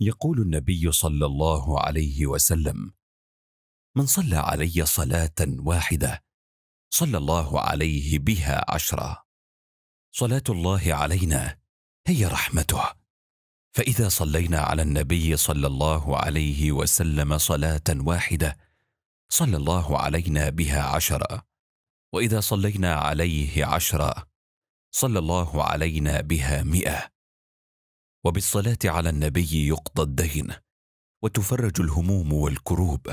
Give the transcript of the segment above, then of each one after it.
يقول النبي صلى الله عليه وسلم من صلى علي صلاه واحده صلى الله عليه بها عشرا صلاه الله علينا هي رحمته فاذا صلينا على النبي صلى الله عليه وسلم صلاه واحده صلى الله علينا بها عشرا واذا صلينا عليه عشرا صلى الله علينا بها مئه وبالصلاه على النبي يقضى الدين وتفرج الهموم والكروب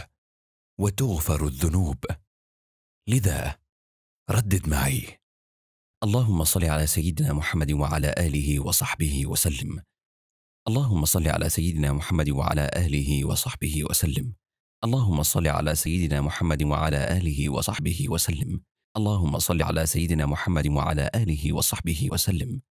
وتغفر الذنوب لذا ردد معي اللهم صل على سيدنا محمد وعلى اله وصحبه وسلم اللهم صل على سيدنا محمد وعلى اله وصحبه وسلم اللهم صل على سيدنا محمد وعلى اله وصحبه وسلم اللهم صل على سيدنا محمد وعلى اله وصحبه وسلم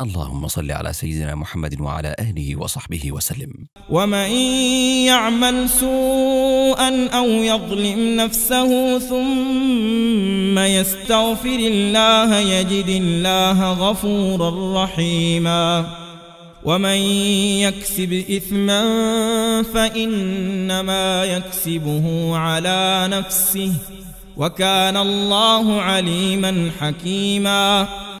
اللهم صل على سيدنا محمد وعلى آله وصحبه وسلم ومن يعمل سوءا أو يظلم نفسه ثم يستغفر الله يجد الله غفورا رحيما ومن يكسب إثما فإنما يكسبه على نفسه وكان الله عليما حكيما